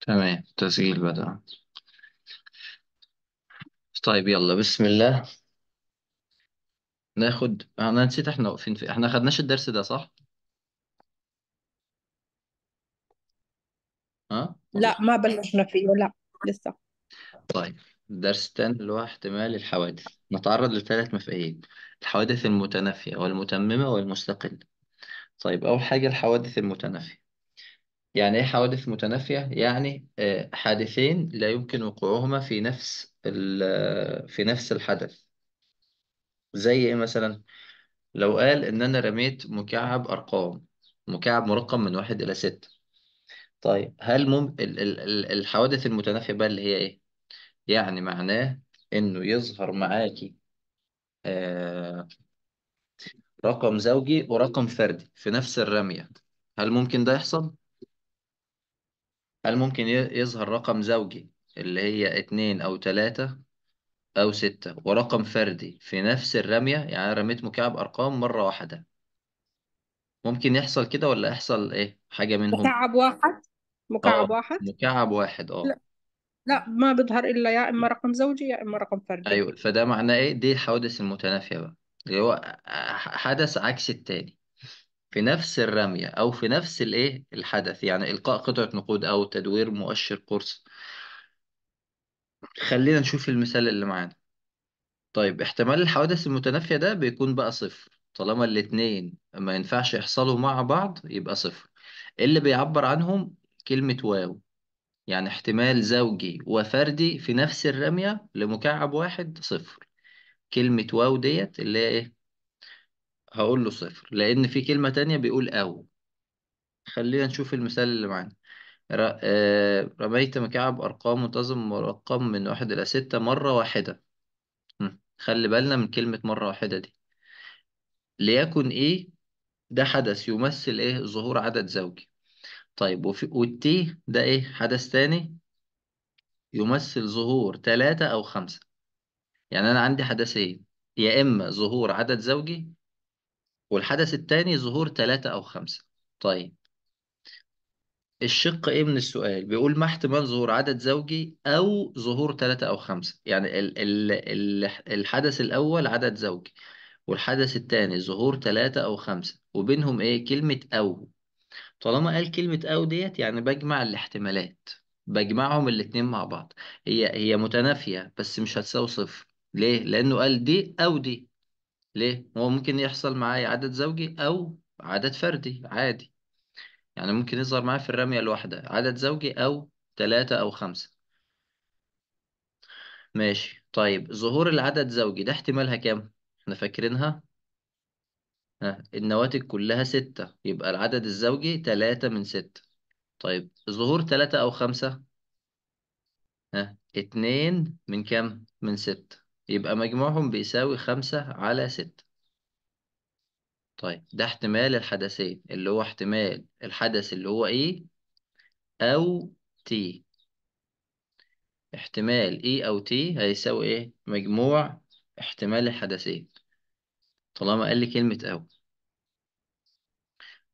تمام تسجيل بدأ طيب يلا بسم الله ناخد انا نسيت احنا واقفين في احنا خدناش الدرس ده صح ها لا ما بلشنا فيه لا لسه طيب درس تاني اللي هو احتمال الحوادث نتعرض لثلاث مفاهيم الحوادث المتنافية والمتممة والمستقلة طيب أول حاجة الحوادث المتنافية يعني إيه حوادث متنافية؟ يعني آه، حادثين لا يمكن وقوعهما في نفس ال- آه، في نفس الحدث زي إيه مثلا؟ لو قال إن أنا رميت مكعب أرقام مكعب مرقم من واحد إلى ستة طيب هل مم... ال... ال... ال- الحوادث المتنافية بقى اللي هي إيه؟ يعني معناه إنه يظهر معاكي آه، رقم زوجي ورقم فردي في نفس الرمية هل ممكن ده يحصل؟ هل ممكن يظهر رقم زوجي اللي هي اتنين أو تلاتة أو ستة ورقم فردي في نفس الرمية يعني أنا رميت مكعب أرقام مرة واحدة ممكن يحصل كده ولا يحصل إيه حاجة منهم؟ مكعب واحد مكعب اه واحد مكعب واحد اه لا لا ما بيظهر إلا يا إما رقم زوجي يا إما رقم فردي ايوه فده معناه ايه دي الحوادث المتنافية بقى اللي هو حدث عكس التاني في نفس الرمية أو في نفس الإيه الحدث يعني إلقاء قطعة نقود أو تدوير مؤشر قرص خلينا نشوف المثال اللي معانا طيب احتمال الحوادث المتنافية ده بيكون بقى صفر طالما الاتنين ما ينفعش يحصلوا مع بعض يبقى صفر اللي بيعبر عنهم كلمة واو يعني احتمال زوجي وفردي في نفس الرمية لمكعب واحد صفر كلمة واو ديت اللي هي ايه هقول له صفر لأن في كلمة تانية بيقول أو خلينا نشوف المثال اللي معانا آه، رميت مكعب أرقام منتظم مرقم من واحد إلى ستة مرة واحدة خلي بالنا من كلمة مرة واحدة دي ليكن إيه ده حدث يمثل إيه ظهور عدد زوجي طيب وفي والتي ده إيه حدث تاني يمثل ظهور تلاتة أو خمسة يعني أنا عندي حدثين يا إما ظهور عدد زوجي والحدث التاني ظهور ثلاثة أو خمسة طيب الشق ايه من السؤال بيقول ما احتمال ظهور عدد زوجي او ظهور ثلاثة او خمسة يعني ال ال ال الحدث الاول عدد زوجي والحدث الثاني ظهور ثلاثة او خمسة وبينهم ايه كلمة او طالما قال كلمة او ديت يعني بجمع الاحتمالات بجمعهم الاتنين مع بعض هي هي متنافية بس مش هتساوي صفر ليه؟ لأنه قال دي أو دي ليه؟ هو ممكن يحصل معايا عدد زوجي أو عدد فردي عادي يعني ممكن يظهر معايا في الرمية الواحدة عدد زوجي أو تلاتة أو خمسة ماشي طيب ظهور العدد زوجي ده احتمالها كام؟ احنا فاكرينها؟ ها النواتج كلها ستة يبقى العدد الزوجي تلاتة من ستة طيب ظهور تلاتة أو خمسة ها اتنين من كام؟ من ستة يبقى مجموعهم بيساوي خمسة على ستة طيب ده احتمال الحدثين اللي هو احتمال الحدث اللي هو A إيه؟ أو تي احتمال اي e أو تي هيساوي ايه مجموع احتمال الحدثين طالما قال لي كلمة أو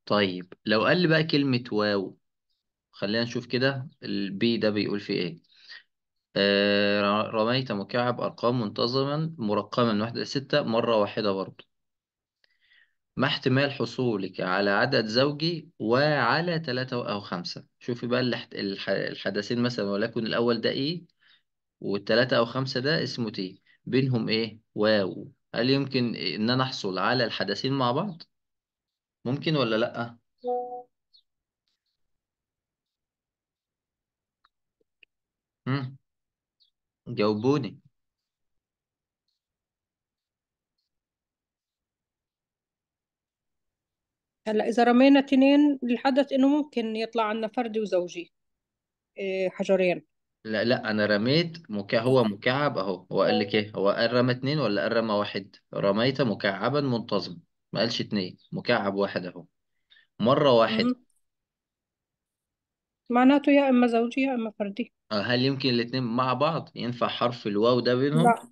طيب لو قال لي بقى كلمة واو خلينا نشوف كده البي ده بيقول فيه ايه آه، رميت مكعب أرقام منتظما مرقما من واحد إلى ستة مرة واحدة برضو ما احتمال حصولك على عدد زوجي وعلى ثلاثة أو خمسة شوفي بقى الحدثين مثلا ولكن الأول ده إيه والتلاتة أو خمسة ده اسمه تي بينهم إيه واو هل يمكن إن أنا أحصل على الحدثين مع بعض ممكن ولا لأ جاوبوني هلا إذا رمينا تنين الحدث إنه ممكن يطلع عنا فردي وزوجي إيه، حجرين لا لا انا رميت مكع هو مكعب اهو هو قال لك ايه هو قال رمى اتنين ولا قال رمى واحد رميت مكعبا منتظم ما قالش اتنين مكعب واحد اهو مرة واحد معناته يا إما زوجي يا إما فردي هل يمكن الاتنين مع بعض ينفع حرف الواو ده بينهم لا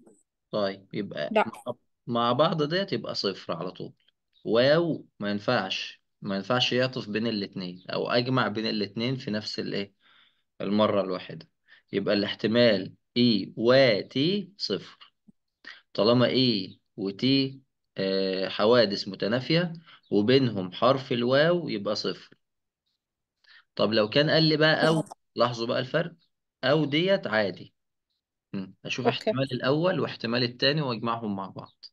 طيب يبقى لا مع بعض ديت يبقى صفر على طول واو ما ينفعش ما ينفعش يعطف بين الاتنين او اجمع بين الاتنين في نفس الايه المرة الواحدة يبقى الاحتمال اي e تي صفر طالما اي e و تي آه، حوادث متنافية وبينهم حرف الواو يبقى صفر طب لو كان قال لي بقى او لاحظوا بقى الفرق أو ديت عادي أشوف اوكي احتمال الأول واحتمال التاني وأجمعهم مع بعض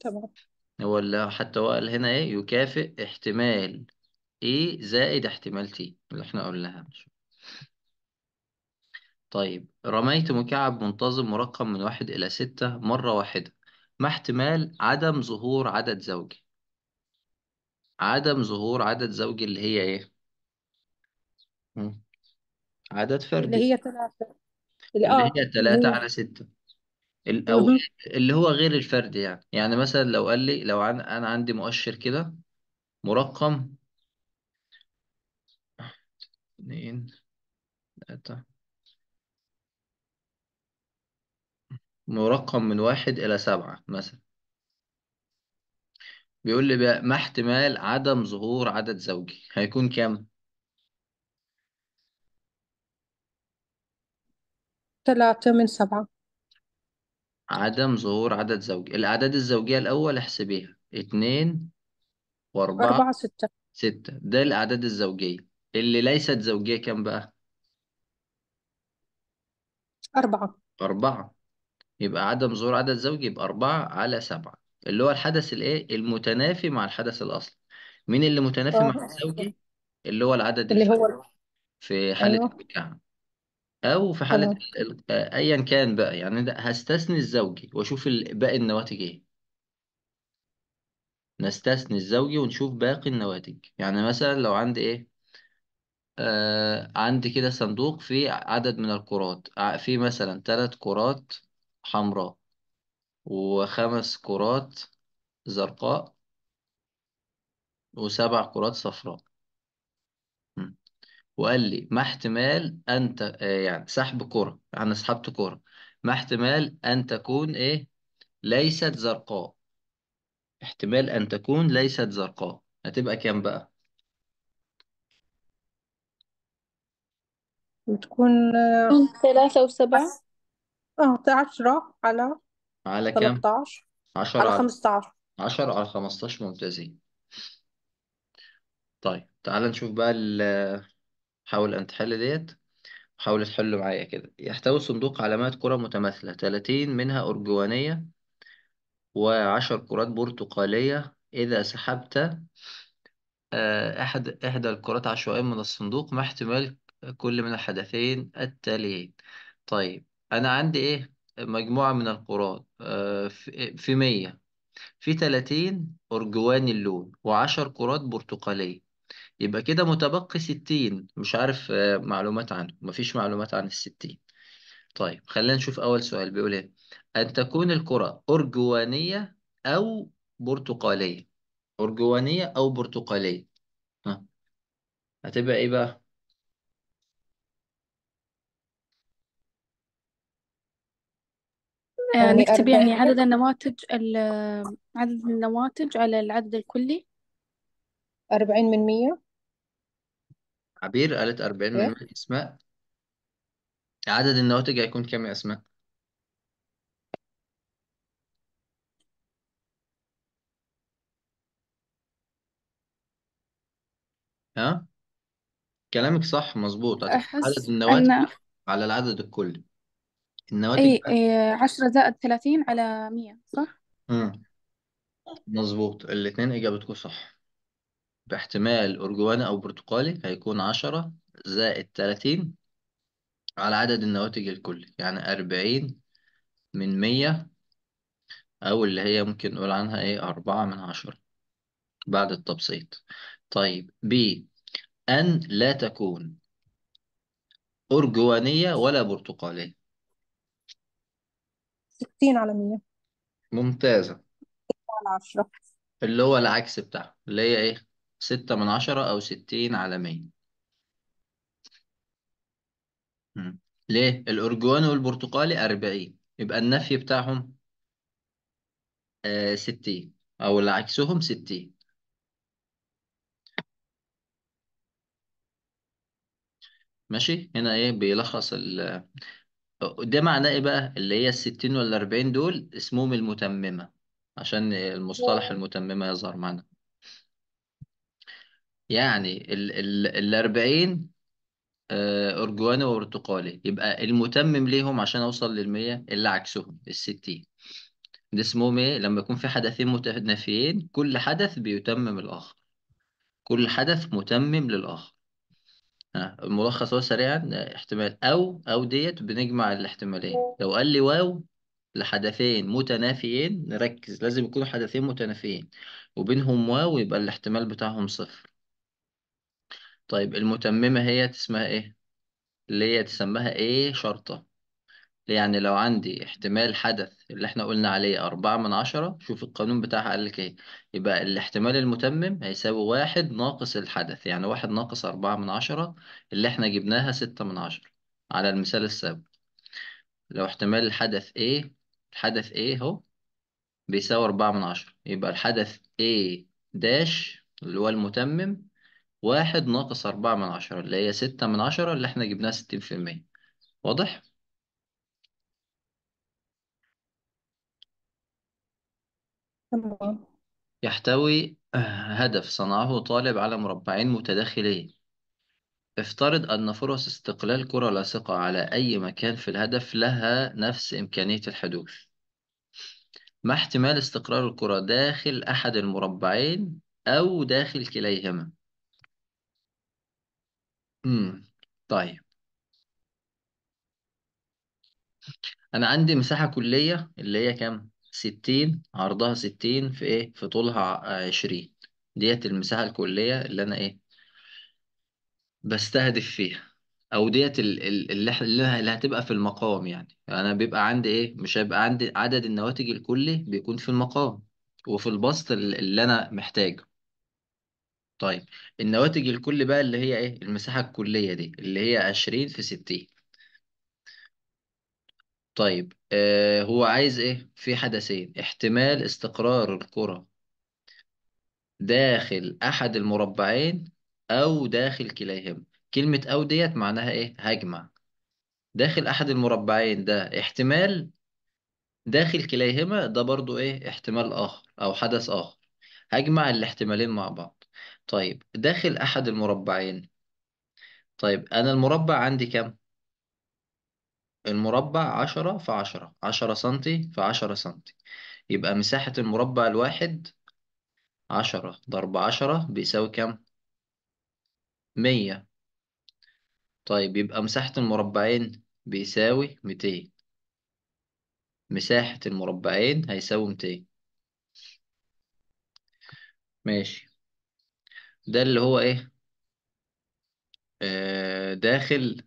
تمام هو حتى هو قال هنا إيه يكافئ احتمال A زائد احتمال T اللي احنا قلناها طيب رميت مكعب منتظم مرقم من واحد إلى ستة مرة واحدة ما احتمال عدم ظهور عدد زوجي عدم ظهور عدد زوجي اللي هي إيه؟ عدد اللي فردي هي ثلاثة اللي اللي اه هي ثلاثة على ستة أو اللي هو غير الفرد يعني يعني مثلا لو قال لي لو عن أنا عندي مؤشر كده مرقم اتنين تلاتة مرقم من واحد إلى سبعة مثلا بيقول لي بقى ما احتمال عدم ظهور عدد زوجي هيكون كام؟ ثلاثة من سبعة عدم ظهور عدد زوجي الأعداد الزوجية الأول احسبيها اتنين وأربعة أربعة ستة ستة ده الأعداد الزوجية اللي ليست زوجية كام بقى؟ أربعة أربعة يبقى عدم ظهور عدد زوجي يبقى أربعة على سبعة اللي هو الحدث الإيه؟ المتنافي مع الحدث الأصلي مين اللي متنافي أه. مع آه. الزوجي؟ اللي هو العدد اللي الفعلي هو في حالة أيوه النكاح او في حالة تمام آه، ايا كان بقى يعني ده هستثني الزوجي واشوف باقي النواتج ايه نستثني الزوجي ونشوف باقي النواتج يعني مثلا لو عندي ايه آه عندي كده صندوق فيه عدد من الكرات آه، فيه مثلا ثلاث كرات حمراء وخمس كرات زرقاء وسبع كرات صفراء وقال لي ما احتمال انت آه، يعني سحب كرة انا يعني سحبت كرة ما احتمال ان تكون ايه ليست زرقاء احتمال ان تكون ليست زرقاء هتبقى كام بقى بتكون آه، ثلاثة وسبعة آه، 10 على على كام 13 10 على على 15 10 على 15 ممتازين طيب تعال نشوف بقى حاول أن تحل ديت حاول تحله معايا كده يحتوي الصندوق علامات كرة متماثلة 30 منها أرجوانية وعشر كرات برتقالية إذا سحبت آه، أحد إحدى الكرات عشوائيا من الصندوق ما احتمال كل من الحدثين التاليين طيب أنا عندي إيه مجموعة من الكرات آه، في مية في تلاتين أرجواني اللون وعشر كرات برتقالية يبقى كده متبقي 60 مش عارف آه، معلومات عنه مفيش معلومات عن الستين طيب خلينا نشوف أول سؤال بيقول إيه أن تكون الكرة أرجوانية أو برتقالية أرجوانية أو برتقالية ها هتبقى إيه بقى آه، يعني نكتب يعني أربعين عدد النواتج ال- آه، عدد النواتج على العدد الكلي أربعين من مية عبير قالت 40 من ايه اسماء عدد النواتج هيكون كام يا أسماء؟ ها؟ كلامك صح مظبوط احس عدد ان النواتج على العدد الكلي النواتج اي بقى إيه عشرة زائد ثلاثين على مية صح مظبوط الاثنين إجابتكم صح باحتمال أرجواني أو برتقالي هيكون عشرة زائد تلاتين على عدد النواتج الكلي يعني أربعين من مية أو اللي هي ممكن نقول عنها إيه أربعة من عشرة بعد التبسيط طيب ب أن لا تكون أرجوانية ولا برتقالية ستين على مية ممتازة على عشرة اللي هو العكس بتاعها اللي هي إيه ستة من عشرة أو ستين على مية ليه؟ الأرجواني والبرتقالي أربعين يبقى النفي بتاعهم آه، ستين أو اللي عكسهم ستين ماشي هنا إيه بيلخص ال ده معناه إيه بقى اللي هي الستين والأربعين دول اسمهم المتممة عشان المصطلح المتممة يظهر معنا يعني ال ال الأربعين آه، أرجواني وبرتقالي يبقى المتمم ليهم عشان أوصل للمية اللي عكسهم الستين ده اسمهم إيه؟ لما يكون في حدثين متنافيين كل حدث بيتمم الآخر كل حدث متمم للآخر الملخص هو سريعا احتمال أو أو ديت بنجمع الاحتمالين لو قال لي واو لحدثين متنافيين نركز لازم يكونوا حدثين متنافيين وبينهم واو يبقى الاحتمال بتاعهم صفر طيب المتممة هي اسمها ايه اللي هي تسمها ايه شرطة يعني لو عندي احتمال حدث اللي احنا قلنا عليه أربعة من عشرة شوف القانون بتاعها قال لك ايه يبقى الاحتمال المتمم هيساوي واحد ناقص الحدث يعني واحد ناقص أربعة من عشرة اللي احنا جبناها ستة من عشرة على المثال السابق لو احتمال الحدث ايه الحدث ايه اهو بيساوي أربعة من عشرة يبقى الحدث ايه داش اللي هو المتمم واحد ناقص أربعة من عشرة اللي هي ستة من عشرة اللي احنا جبناها ستين في المية واضح؟ يحتوي آه، هدف صنعه طالب على مربعين متداخلين افترض أن فرص استقلال كرة لاصقة على أي مكان في الهدف لها نفس إمكانية الحدوث ما احتمال استقرار الكرة داخل أحد المربعين أو داخل كليهما امم طيب انا عندي مساحة كلية اللي هي كام 60 عرضها 60 في ايه في طولها 20 ديت المساحة الكلية اللي انا ايه بستهدف فيها او ديت اللي اللي اللي هتبقى في المقام يعني انا بيبقى عندي ايه مش هيبقى عندي عدد النواتج الكلي بيكون في المقام وفي البسط اللي انا محتاجه طيب النواتج الكل بقى اللي هي ايه المساحة الكلية دي اللي هي عشرين في ستين طيب آه هو عايز ايه في حدثين احتمال استقرار الكرة داخل احد المربعين او داخل كليهما كلمة او ديت معناها ايه هجمع داخل احد المربعين ده احتمال داخل كليهما ده برضو ايه احتمال اخر او حدث اخر هجمع الاحتمالين مع بعض طيب داخل أحد المربعين طيب أنا المربع عندي كام؟ المربع عشرة في عشرة عشرة سنتي في عشرة سنتي يبقى مساحة المربع الواحد عشرة ضرب عشرة بيساوي كام؟ مية طيب يبقى مساحة المربعين بيساوي ميتين مساحة المربعين هيساوي ميتين ماشي ده اللي هو ايه آه، داخل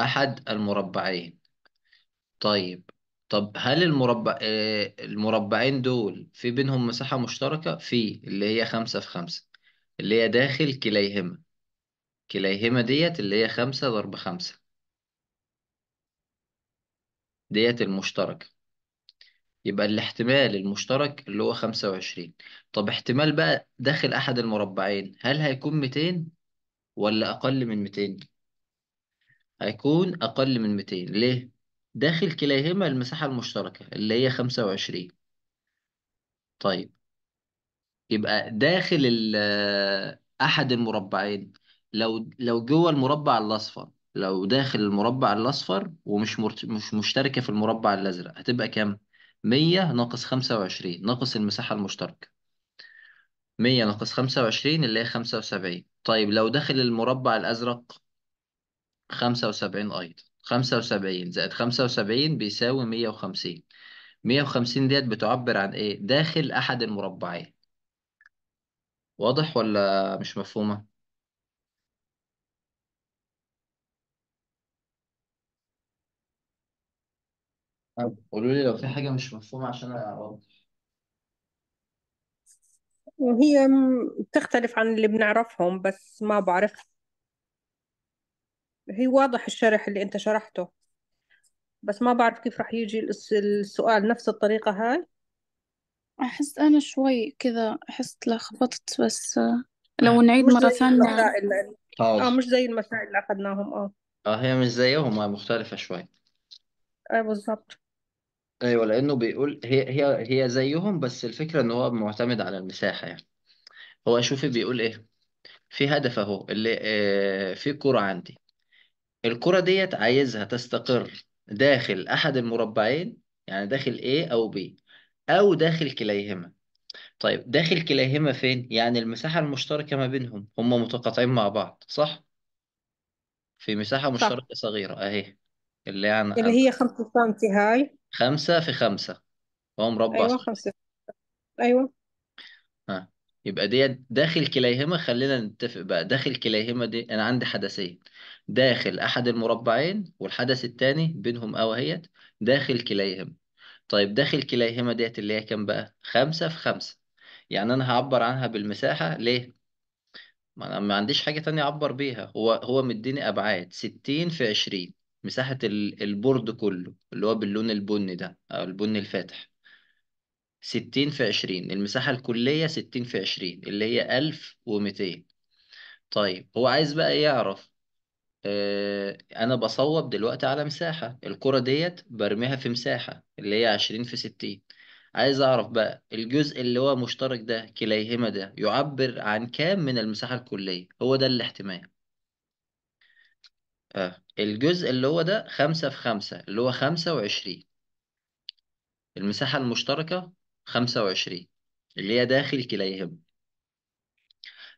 احد المربعين طيب طب هل المربع آه، المربعين دول في بينهم مساحة مشتركة في اللي هي خمسة في خمسة اللي هي داخل كليهما كليهما ديت اللي هي خمسة ضرب خمسة ديت المشتركة يبقى الاحتمال المشترك اللي هو 25 طب احتمال بقى داخل أحد المربعين هل هيكون 200 ولا أقل من 200 هيكون أقل من 200 ليه داخل كليهما المساحة المشتركة اللي هي 25 طيب يبقى داخل أحد المربعين لو لو جوه المربع الأصفر لو داخل المربع الأصفر ومش مرت... مش مشتركة في المربع الأزرق هتبقى كام؟ 100 ناقص 25 ناقص المساحة المشتركة 100 ناقص 25 اللي هي 75 طيب لو داخل المربع الأزرق 75 أيضا 75 زائد 75 بيساوي 150 150 ديت بتعبر عن إيه؟ داخل أحد المربعين واضح ولا مش مفهومة؟ طب قولوا لي لو في حاجة مش مفهومة عشان أوضح وهي بتختلف عن اللي بنعرفهم بس ما بعرف هي واضح الشرح اللي انت شرحته بس ما بعرف كيف رح يجي السؤال نفس الطريقة هاي أحس أنا شوي كذا أحس تلخبطت بس آه، لو نعيد مش زي مرة ثانية المسائل اللي- اه مش زي المسائل اللي أخذناهم اه اه هي مش زيهم هي مختلفة شوي اي آه، بالظبط ايوه لانه بيقول هي هي هي زيهم بس الفكره ان هو معتمد على المساحه يعني هو شوفي بيقول ايه في هدف اهو اللي آه، في كرة عندي الكرة ديت عايزها تستقر داخل احد المربعين يعني داخل A او B او داخل كليهما طيب داخل كليهما فين يعني المساحة المشتركة ما بينهم هم متقاطعين مع بعض صح في مساحة مشتركة صغيرة اهي اللي يعني اللي هي خمسة سم هاي خمسة في خمسة هو مربع ايوه صح خمسة ايوه ها يبقى ديت داخل كليهما خلينا نتفق بقى داخل كليهما دي انا عندي حدثين داخل احد المربعين والحدث الثاني بينهم او اهيت داخل كليهما طيب داخل كليهما ديت اللي هي كام بقى خمسة في خمسة يعني انا هعبر عنها بالمساحة ليه ما انا ما عنديش حاجة تانية اعبر بيها هو هو مديني ابعاد ستين في عشرين مساحة البورد كله اللي هو باللون البني ده أو البني الفاتح ستين في عشرين المساحة الكلية ستين في عشرين اللي هي ألف ومتين طيب هو عايز بقى إيه يعرف آه، أنا بصوب دلوقتي على مساحة الكرة ديت برميها في مساحة اللي هي عشرين في ستين عايز أعرف بقى الجزء اللي هو مشترك ده كليهما ده يعبر عن كام من المساحة الكلية هو ده الاحتمال اه الجزء اللي هو ده خمسة في خمسة اللي هو خمسة وعشرين المساحة المشتركة خمسة وعشرين اللي هي داخل كليهما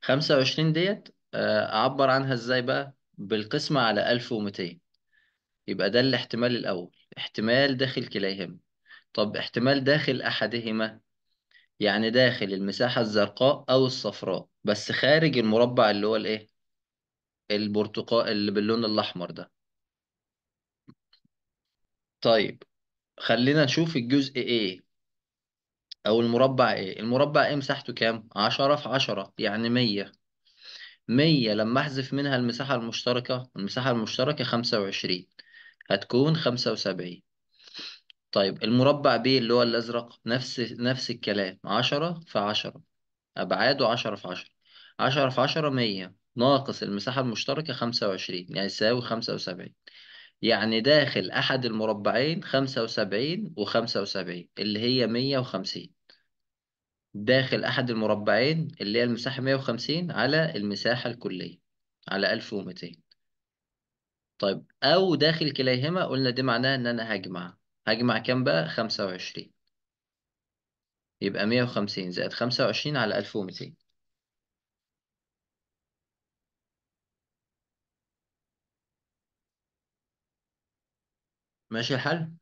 خمسة وعشرين ديت آه، أعبر عنها إزاي بقى بالقسمة على ألف ومتين يبقى ده الاحتمال الأول احتمال داخل كليهما طب احتمال داخل أحدهما يعني داخل المساحة الزرقاء أو الصفراء بس خارج المربع اللي هو الإيه البرتقال اللي باللون الأحمر ده طيب خلينا نشوف الجزء ايه او المربع ايه المربع ايه مساحته كام عشرة في عشرة يعني مية مية لما احذف منها المساحة المشتركة المساحة المشتركة خمسة وعشرين هتكون خمسة وسبعين طيب المربع ب اللي هو الازرق نفس نفس الكلام عشرة في عشرة ابعاده عشرة في عشرة عشرة في عشرة مية ناقص المساحة المشتركة 25 يعني تساوي 75 يعني داخل أحد المربعين 75 و75 اللي هي 150 داخل أحد المربعين اللي هي المساحة 150 على المساحة الكلية على 1200 طيب أو داخل كليهما قلنا دي معناها إن أنا هجمع هجمع كام بقى؟ 25 يبقى 150 زائد 25 على 1200 ماشي الحال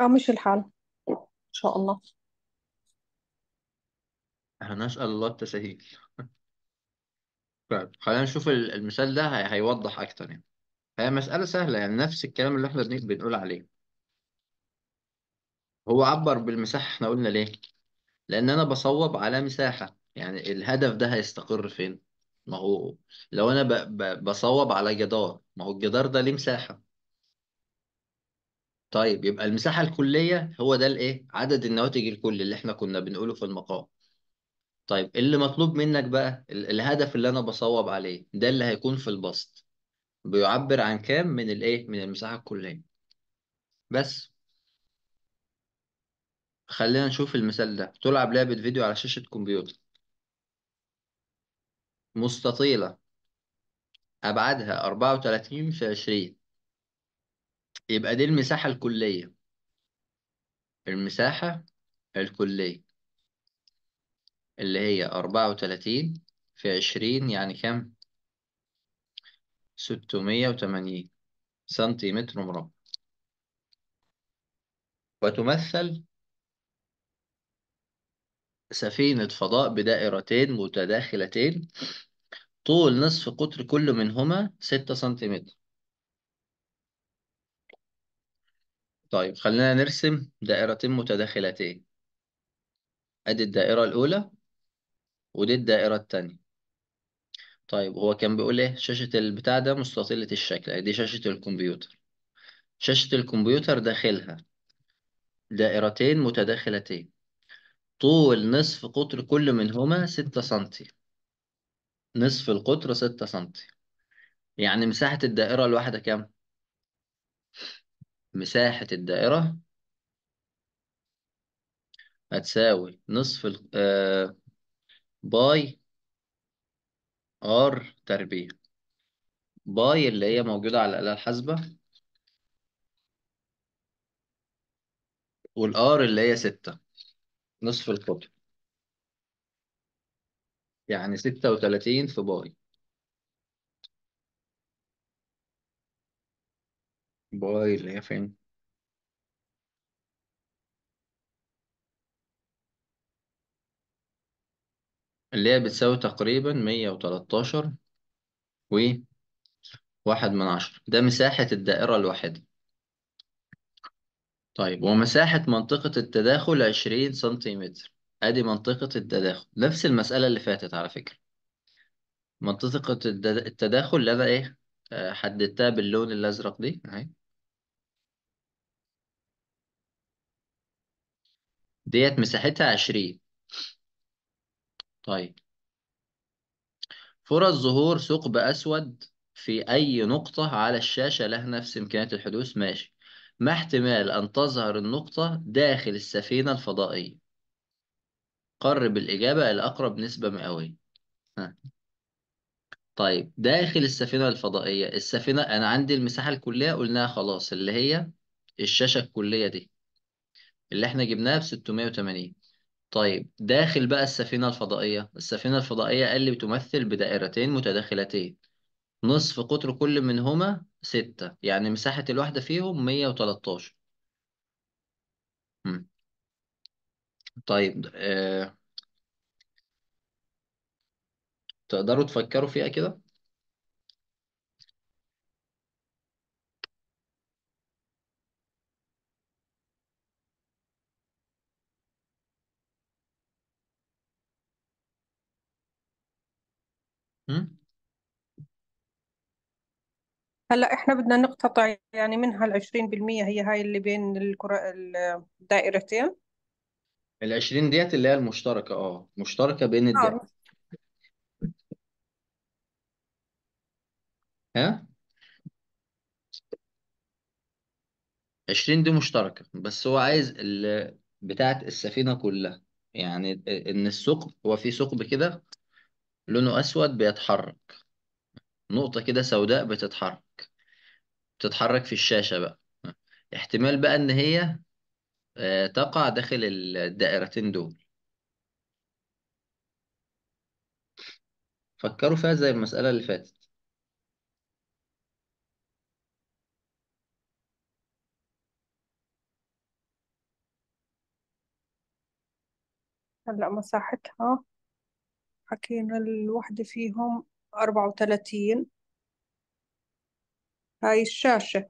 اه مش الحال ان شاء الله هنسأل الله التسهيل طيب خلينا نشوف المثال ده هيوضح أكتر يعني هي مسألة سهلة يعني نفس الكلام اللي احنا بن- بنقول عليه هو عبر بالمساحة احنا قلنا ليه؟ لأن أنا بصوب على مساحة يعني الهدف ده هيستقر فين؟ ما هو لو انا ب... ب... بصوب على جدار ما هو الجدار ده ليه مساحة طيب يبقى المساحة الكلية هو ده الايه عدد النواتج الكلي اللي احنا كنا بنقوله في المقام طيب اللي مطلوب منك بقى ال- الهدف اللي انا بصوب عليه ده اللي هيكون في البسط بيعبر عن كام من الايه من المساحة الكلية بس خلينا نشوف المثال ده تلعب لعبة فيديو على شاشة كمبيوتر مستطيلة أبعادها أربعة وتلاتين في عشرين يبقى دي المساحة الكلية المساحة الكلية اللي هي أربعة وتلاتين في عشرين يعني كم؟ ستمية وتمانين سنتيمتر مربع وتمثل سفينة فضاء بدائرتين متداخلتين طول نصف قطر كل منهما ستة سنتيمتر طيب خلينا نرسم دائرتين متداخلتين ادي الدائرة الأولى ودي الدائرة التانية طيب هو كان بيقول ايه شاشة البتاع ده مستطيلة الشكل يعني دي شاشة الكمبيوتر شاشة الكمبيوتر داخلها دائرتين متداخلتين طول نصف قطر كل منهما ستة سنتي نصف القطر ستة سنتي يعني مساحة الدائرة الواحدة كام؟ مساحة الدائرة هتساوي نصف ال آه، باي ار تربيع باي اللي هي موجودة على الآلة الحاسبة والار اللي هي ستة نصف القطر يعني ستة وتلاتين في باي باي اللي هي فين؟ اللي هي بتساوي تقريبا 113 و واحد من عشرة ده مساحة الدائرة الواحدة طيب ومساحة منطقة التداخل 20 سنتيمتر أدي منطقة التداخل نفس المسألة اللي فاتت على فكرة منطقة التداخل اللي أنا إيه آه، حددتها باللون الأزرق دي أهي ديت مساحتها 20 طيب فرص ظهور ثقب أسود في أي نقطة على الشاشة لها نفس إمكانية الحدوث ماشي ما احتمال أن تظهر النقطة داخل السفينة الفضائية؟ قرب الإجابة إلى أقرب نسبة مئوية ها. طيب داخل السفينة الفضائية السفينة أنا عندي المساحة الكلية قلناها خلاص اللي هي الشاشة الكلية دي اللي احنا جبناها ب 680 طيب داخل بقى السفينة الفضائية السفينة الفضائية قال لي بتمثل بدائرتين متداخلتين نصف قطر كل منهما ستة يعني مساحة الواحدة فيهم 113 وتلاتاشر طيب آه، تقدروا تفكروا فيها كده هلا احنا بدنا نقتطع يعني منها ال 20% هي هاي اللي بين الكرة الدائرتين ال 20 ديت اللي هي المشتركة اه مشتركة بين الدائرة ها 20 دي مشتركة بس هو عايز بتاعة السفينة كلها يعني إن الثقب هو في ثقب كده لونه أسود بيتحرك نقطة كده سوداء بتتحرك تتحرك في الشاشة بقى احتمال بقى إن هي آه، تقع داخل الدائرتين دول فكروا فيها زي المسألة اللي فاتت هلا مساحتها حكينا الوحدة فيهم أربعة وتلاتين هاي الشاشة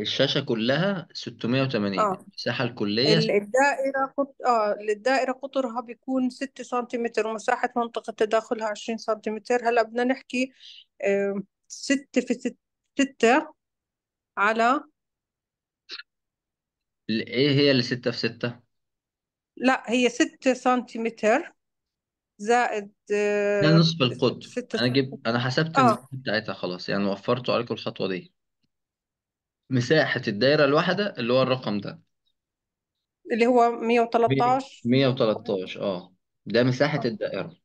الشاشة كلها 680 اه المساحة الكلية الدائرة قط... اه الدائرة قطرها بيكون ستة سنتيمتر ومساحة منطقة تداخلها عشرين سنتيمتر هلا بدنا نحكي 6 ستة في 6 ستة على إيه هي اللي 6 في 6 لا هي ستة سنتيمتر زائد ده آه، نصف القطر ستة انا جبت انا حسبت اه المساحه بتاعتها خلاص يعني وفرت عليكم الخطوه دي مساحه الدايره الواحده اللي هو الرقم ده اللي هو 113 113 اه ده مساحه آه. الدائره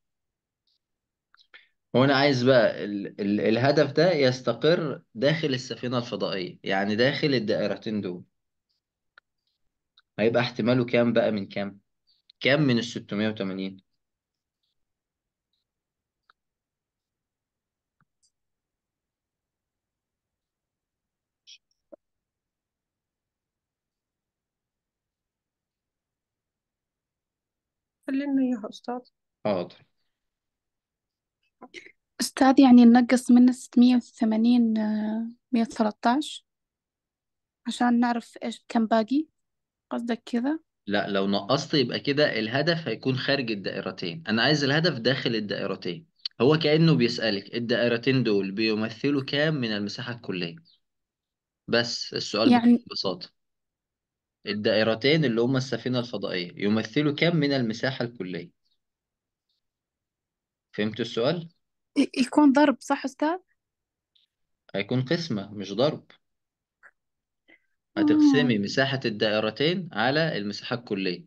هو انا عايز بقى ال ال الهدف ده يستقر داخل السفينه الفضائيه يعني داخل الدائرتين دول هيبقى احتماله كام بقى من كام كام من ال 680 خلينا إياها أستاذ حاضر أستاذ يعني ننقص منه 680 113 آه، عشان نعرف إيش كم باقي قصدك كذا لا لو نقصت يبقى كده الهدف هيكون خارج الدائرتين أنا عايز الهدف داخل الدائرتين هو كأنه بيسألك الدائرتين دول بيمثلوا كام من المساحة الكلية بس السؤال بكل يعني ببساطة الدائرتين اللي هما السفينة الفضائية يمثلوا كم من المساحة الكلية؟ فهمت السؤال؟ يكون ضرب صح أستاذ؟ هيكون قسمة مش ضرب هتقسمي آه. مساحة الدائرتين على المساحة الكلية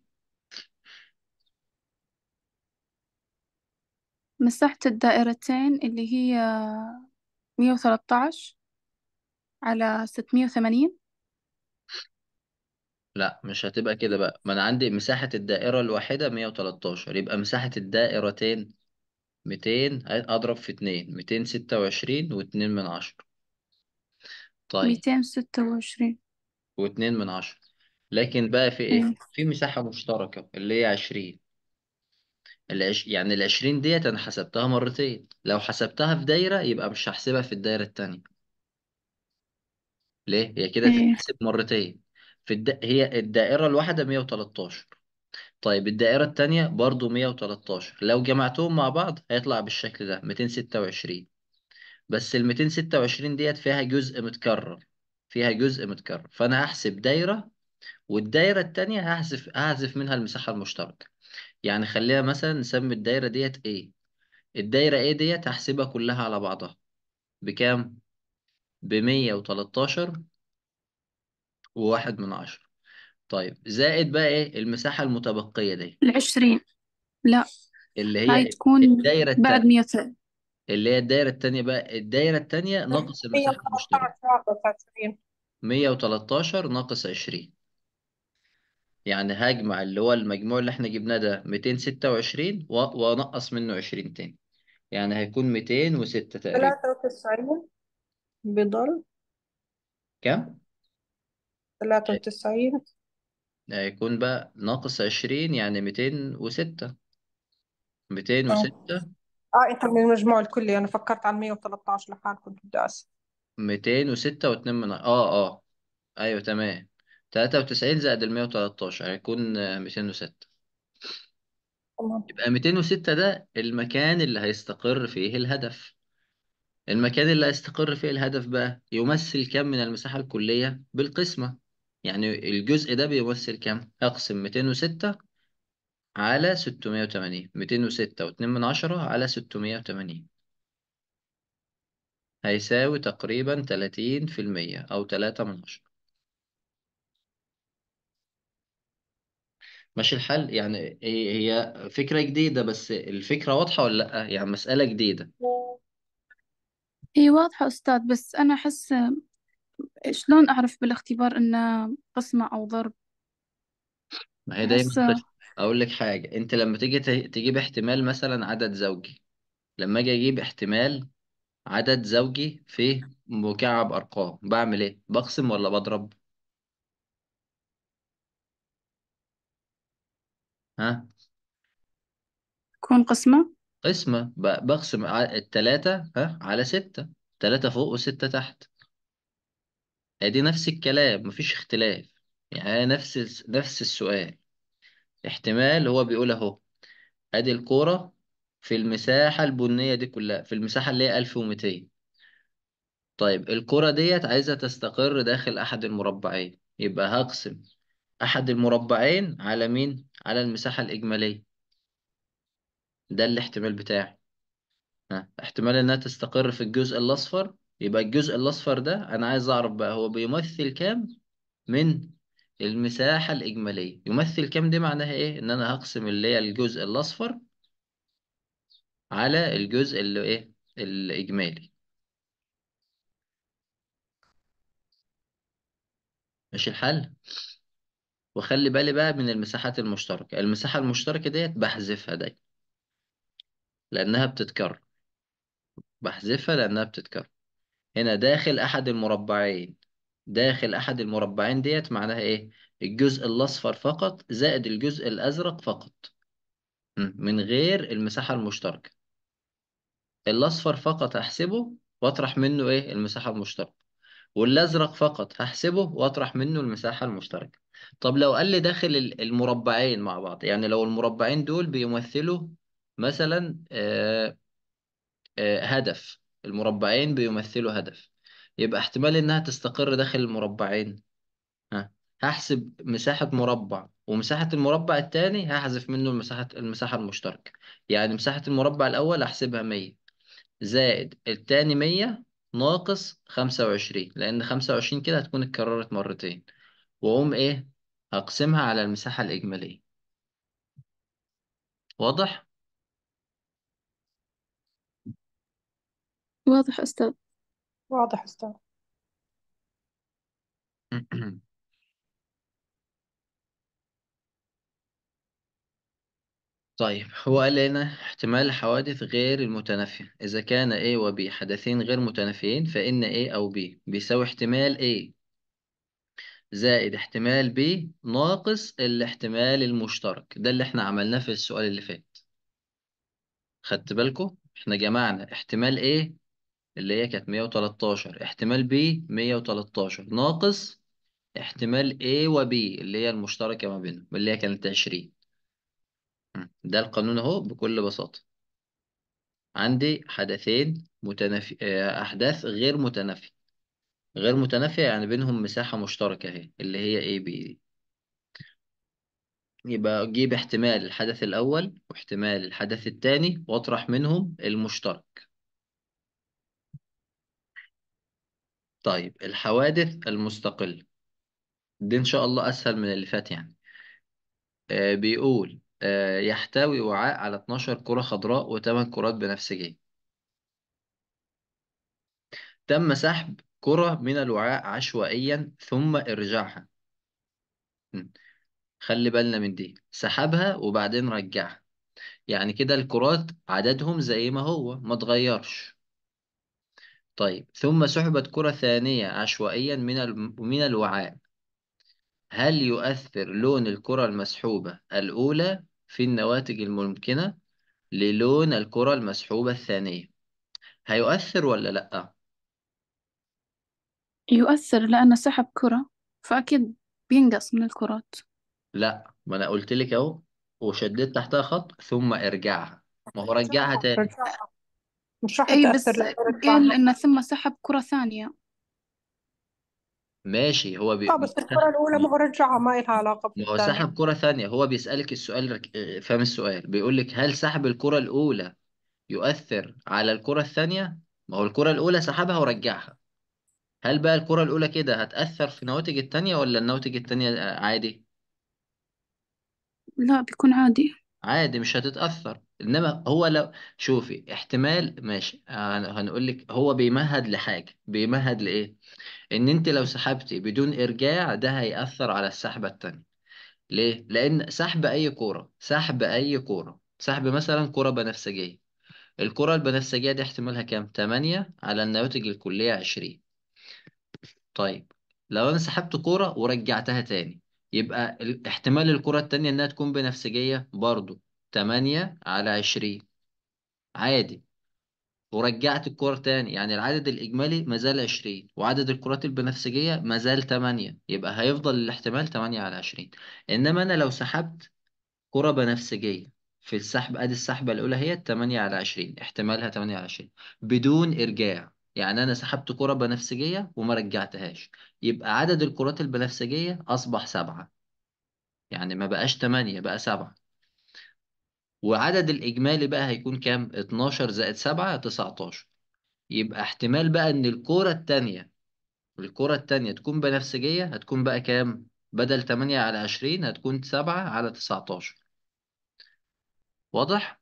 مساحة الدائرتين اللي هي 113 على 680 لا مش هتبقى كده بقى ما انا عندي مساحة الدائرة الواحدة 113 يبقى مساحة الدائرتين 200 اضرب في 2 226 و2 من 10 طيب 226 و2 من 10 لكن بقى في ايه أيوه. في مساحة مشتركة اللي هي 20 العش... يعني ال 20 ديت انا حسبتها مرتين لو حسبتها في دايرة يبقى مش هحسبها في الدايرة التانية ليه هي كده أيوة. تتحسب مرتين في الد... هي الدائرة الواحدة 113 طيب الدائرة التانية برضو 113 لو جمعتهم مع بعض هيطلع بالشكل ده 226 بس ال 226 ديت فيها جزء متكرر فيها جزء متكرر فأنا هحسب دايرة والدايرة التانية هحذف هحذف منها المساحة المشتركة يعني خلينا مثلا نسمي الدايرة ديت A الدايرة A ديت هحسبها كلها على بعضها بكام؟ بمية وتلاتاشر وواحد من عشرة طيب زائد بقى ايه المساحة المتبقية دي العشرين لا اللي هي هتكون الدايرة بعد مية اللي هي الدايرة التانية بقى الدايرة التانية ناقص المساحة المشتركة 113 ناقص 20 يعني هجمع اللي هو المجموع اللي احنا جبناه ده 226 وانقص منه 20 تاني يعني هيكون 206 تقريبا 93 بضرب كم؟ تلاتة آه، وتسعين هيكون بقى ناقص 20 يعني 206 اه 206 اه انت من المجموع الكلي انا فكرت على 113 لحال كنت بدي اسال 206 وستة واتنين من اه اه ايوه تمام 93 زائد المية 113 هيكون ميتين 206 تمام يبقى 206 ده المكان اللي هيستقر فيه الهدف المكان اللي هيستقر فيه الهدف بقى يمثل كم من المساحة الكلية بالقسمة يعني الجزء ده بيمثل كام؟ أقسم 206 على 680 206 واتنين من عشرة على 680 هيساوي تقريبا 30% أو 3 من عشرة ماشي الحل يعني هي فكرة جديدة بس الفكرة واضحة ولا لأ؟ يعني مسألة جديدة هي واضحة أستاذ بس أنا أحس شلون أعرف بالاختبار إنه قسمة أو ضرب ما هي دايما أحس أقول لك حاجة أنت لما تيجي تجيب احتمال مثلا عدد زوجي لما أجي أجيب احتمال عدد زوجي في مكعب أرقام بعمل إيه؟ بقسم ولا بضرب؟ ها؟ تكون قسمة قسمة بقسم التلاتة ها على ستة تلاتة فوق وستة تحت ادي آه، نفس الكلام مفيش اختلاف يعني نفس نفس السؤال احتمال هو بيقول اهو ادي الكورة في المساحة البنية دي كلها في المساحة اللي هي 1200 طيب الكرة ديت عايزة تستقر داخل أحد المربعين يبقى هقسم أحد المربعين على مين؟ على المساحة الإجمالية ده الاحتمال بتاعي ها. احتمال إنها تستقر في الجزء الأصفر يبقى الجزء الأصفر ده أنا عايز أعرف بقى هو بيمثل كام من المساحة الإجمالية يمثل كام دي معناها إيه؟ إن أنا هقسم اللي هي الجزء الأصفر على الجزء اللي إيه؟ الإجمالي ماشي الحل؟ وخلي بالي بقى من المساحات المشتركة المساحة المشتركة ديت بحذفها دايما لأنها بتتكرر بحذفها لأنها بتتكرر هنا داخل أحد المربعين داخل أحد المربعين ديت معناها إيه؟ الجزء الأصفر فقط زائد الجزء الأزرق فقط من غير المساحة المشتركة الأصفر فقط هحسبه وأطرح منه إيه؟ المساحة المشتركة والأزرق فقط هحسبه وأطرح منه المساحة المشتركة طب لو قال لي داخل المربعين مع بعض يعني لو المربعين دول بيمثلوا مثلا آآ آه، آآ آه، هدف المربعين بيمثلوا هدف يبقى احتمال إنها تستقر داخل المربعين ها هحسب مساحة مربع ومساحة المربع التاني هحذف منه المساحة المساحة المشتركة يعني مساحة المربع الأول هحسبها 100 زائد التاني 100 ناقص 25 لأن 25 كده هتكون اتكررت مرتين وأقوم إيه هقسمها على المساحة الإجمالية واضح؟ واضح أستاذ واضح أستاذ طيب هو قال لنا احتمال حوادث غير المتنافية إذا كان A و B حدثين غير متنافيين فإن A أو B بيساوي احتمال A زائد احتمال B ناقص الاحتمال المشترك ده اللي احنا عملناه في السؤال اللي فات خدت بالكم احنا جمعنا احتمال A اللي هي كانت 113 احتمال B 113 ناقص احتمال A و B اللي هي المشتركة ما بينهم اللي هي كانت 20 ده القانون اهو بكل بساطة عندي حدثين متنافي آه، أحداث غير متنافية غير متنافية يعني بينهم مساحة مشتركة اهي اللي هي A B يبقى أجيب احتمال الحدث الأول واحتمال الحدث التاني وأطرح منهم المشترك طيب الحوادث المستقلة دي إن شاء الله أسهل من اللي فات يعني آه بيقول آه يحتوي وعاء على 12 كرة خضراء و8 كرات بنفسجية تم سحب كرة من الوعاء عشوائيا ثم إرجاعها خلي بالنا من دي سحبها وبعدين رجعها يعني كده الكرات عددهم زي ما هو ما تغيرش طيب ثم سحبت كرة ثانية عشوائيا من من الوعاء هل يؤثر لون الكرة المسحوبة الأولى في النواتج الممكنة للون الكرة المسحوبة الثانية هيؤثر ولا لأ؟ يؤثر لأنه سحب كرة فأكيد بينقص من الكرات لأ ما أنا قلت لك أهو وشددت تحتها خط ثم ارجعها ما هو رجعها تاني مش راح أي بس تأثر قال إن ثم سحب كرة ثانية ماشي هو بي... طب آه، بس الكرة ما الأولى رجعها ما لها علاقة ما هو بالثانية سحب كرة ثانية هو بيسألك السؤال رك... آه، فاهم السؤال بيقول لك هل سحب الكرة الأولى يؤثر على الكرة الثانية؟ ما هو الكرة الأولى سحبها ورجعها هل بقى الكرة الأولى كده هتأثر في النواتج الثانية ولا النواتج الثانية آه، عادي؟ لا بيكون عادي عادي مش هتتأثر انما هو لو شوفي احتمال ماشي هنقول لك هو بيمهد لحاجة بيمهد لإيه ان انت لو سحبتي بدون ارجاع ده هيأثر على السحبة التانية ليه لان سحب اي كورة سحب اي كورة سحب مثلا كورة بنفسجية الكرة البنفسجية دي احتمالها كام 8 على الناتج الكلية 20 طيب لو انا سحبت كورة ورجعتها تاني يبقى احتمال الكرة التانية إنها تكون بنفسجية برضو تمانية على عشرين عادي ورجعت الكرة تاني يعني العدد الإجمالي مازال عشرين وعدد الكرات البنفسجية مازال تمانية يبقى هيفضل الاحتمال تمانية على عشرين إنما أنا لو سحبت كرة بنفسجية في السحب أدي السحبة الأولى هي تمانية على عشرين احتمالها تمانية على عشرين بدون إرجاع يعني أنا سحبت كرة بنفسجية وما رجعتهاش يبقى عدد الكرات البنفسجية أصبح سبعة يعني ما بقاش تمانية بقى سبعة وعدد الإجمالي بقى هيكون كام؟ 12 زائد 7 19 يبقى احتمال بقى إن الكرة التانية الكرة التانية تكون بنفسجية هتكون بقى كام؟ بدل 8 على 20 هتكون 7 على 19 واضح؟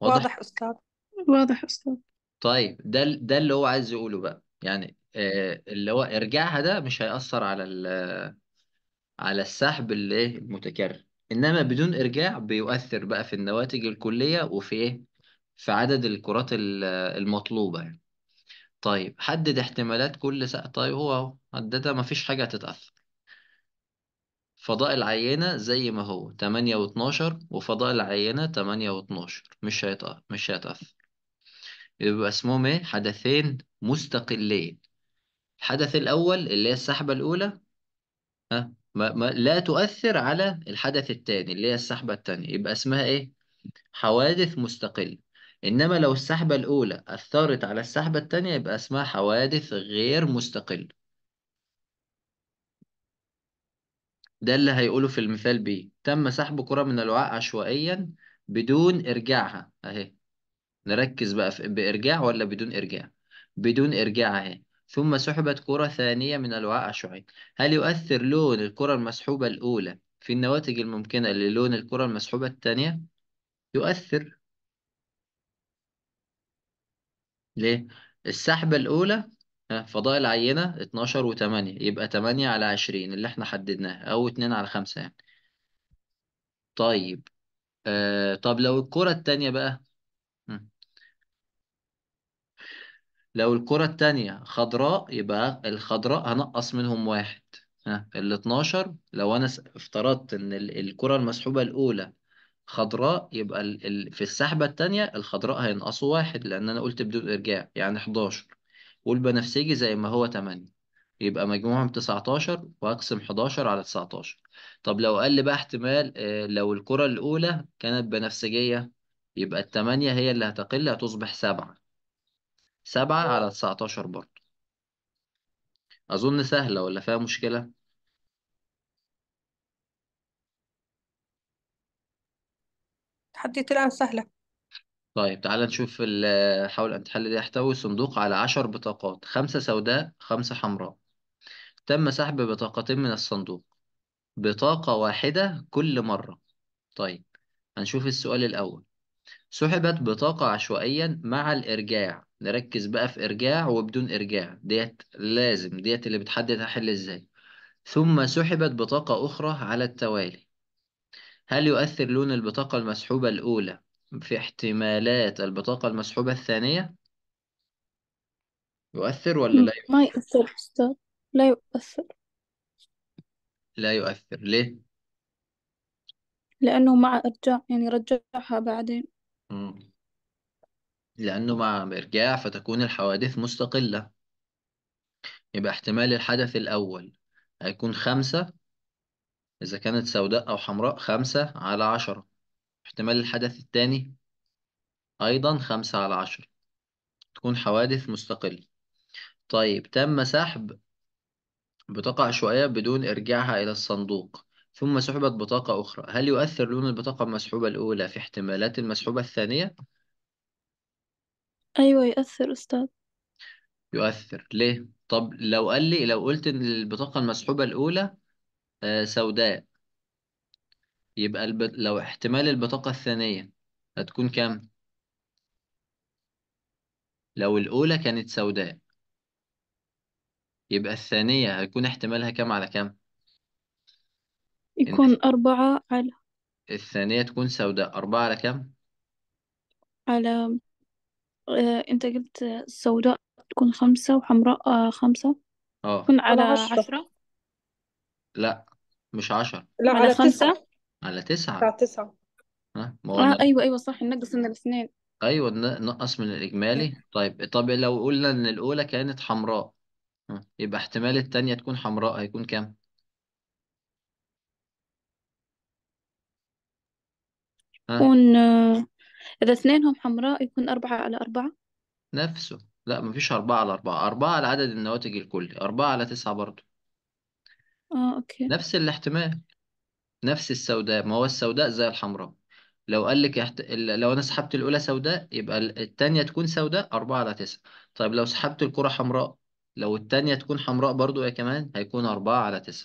واضح واضح أستاذ واضح أستاذ طيب ده ده اللي هو عايز يقوله بقى يعني آه، اللي هو ارجاعها ده مش هيأثر على ال- على السحب اللي ايه المتكرر انما بدون ارجاع بيؤثر بقى في النواتج الكلية وفي ايه في عدد الكرات المطلوبة يعني طيب حدد احتمالات كل سقف طيب هو اهو ما مفيش حاجة هتتأثر فضاء العينة زي ما هو تمانية واتناشر وفضاء العينة تمانية واتناشر مش هيتأثر مش هيتأثر يبقى اسمهم ايه حدثين مستقلين الحدث الأول اللي هي السحبة الأولى ها ما ما لا تؤثر على الحدث التاني اللي هي السحبة التانية يبقى اسمها ايه حوادث مستقلة إنما لو السحبة الأولى أثرت على السحبة التانية يبقى اسمها حوادث غير مستقلة ده اللي هيقوله في المثال ب تم سحب كرة من الوعاء عشوائيا بدون إرجاعها أهي نركز بقى في بإرجاع ولا بدون إرجاع بدون إرجاع أهي ثم سحبت كرة ثانية من الوعاء عشوائيا هل يؤثر لون الكرة المسحوبة الأولى في النواتج الممكنة للون الكرة المسحوبة الثانية يؤثر ليه السحبة الأولى ها فضاء العينة 12 و8 يبقى 8 على 20 اللي احنا حددناها أو 2 على 5 يعني طيب آه طب لو الكرة التانية بقى لو الكرة التانية خضراء يبقى الخضراء هنقص منهم واحد ها ال 12 لو أنا افترضت إن الكرة المسحوبة الأولى خضراء يبقى في السحبة التانية الخضراء هينقصوا واحد لأن أنا قلت بدون إرجاع يعني 11 والبنفسجي زي ما هو 8 يبقى مجموعهم 19 واقسم 11 على 19 طب لو قال لي بقى احتمال آه، لو الكرة الأولى كانت بنفسجية يبقى التمانية هي اللي هتقل هتصبح سبعة سبعة على 19 برضو أظن سهلة ولا فيها مشكلة؟ حد طلع سهلة طيب تعال نشوف ال- آه، حاول أن تحلل يحتوي إيه. صندوق على عشر بطاقات خمسة سوداء خمسة حمراء تم سحب بطاقتين من الصندوق بطاقة واحدة كل مرة طيب هنشوف السؤال الأول سحبت بطاقة عشوائيا مع الإرجاع نركز بقى في إرجاع وبدون إرجاع ديت لازم ديت اللي بتحدد هحل إزاي ثم سحبت بطاقة أخرى على التوالي هل يؤثر لون البطاقة المسحوبة الأولى في احتمالات البطاقة المسحوبة الثانية يؤثر ولا لا ما يؤثر يؤثر أستاذ لا يؤثر لا يؤثر ليه لأنه مع إرجاع يعني رجعها بعدين لأنه مع إرجاع فتكون الحوادث مستقلة يبقى احتمال الحدث الأول هيكون خمسة إذا كانت سوداء أو حمراء خمسة على عشرة احتمال الحدث الثاني أيضا خمسة على عشرة تكون حوادث مستقلة طيب تم سحب بطاقة عشوائية بدون إرجاعها إلى الصندوق ثم سحبت بطاقة أخرى هل يؤثر لون البطاقة المسحوبة الأولى في احتمالات المسحوبة الثانية؟ أيوة يؤثر أستاذ يؤثر ليه؟ طب لو قال لي لو قلت إن البطاقة المسحوبة الأولى آه، سوداء يبقى الب... لو احتمال البطاقة الثانية هتكون كام؟ لو الأولى كانت سوداء يبقى الثانية هيكون احتمالها كام على كام؟ إن يكون أربعة على الثانية تكون سوداء أربعة على كام؟ على آه، أنت قلت السوداء تكون خمسة وحمراء آه، خمسة اه تكون على عشرة عشرة لا مش عشرة لا على على خمسة تسعة على تسعة بتاع تسعة ها ما هو اه ايوه ايوه صح نقص من الاثنين أيوة نقص من الإجمالي أيوة. طيب طب لو قلنا إن الأولى كانت حمراء ها، يبقى احتمال التانية تكون حمراء هيكون كام؟ ها يكون آه، اذا اثنينهم حمراء يكون أربعة على أربعة نفسه لا مفيش أربعة على أربعة أربعة على عدد النواتج الكلي أربعة على تسعة برضه اه اوكي نفس الاحتمال نفس السوداء ما هو السوداء زي الحمراء لو قال لك احت... لو انا سحبت الاولى سوداء يبقى الثانيه تكون سوداء 4 على 9 طيب لو سحبت الكره حمراء لو الثانيه تكون حمراء برضو يا إيه كمان هيكون 4 على 9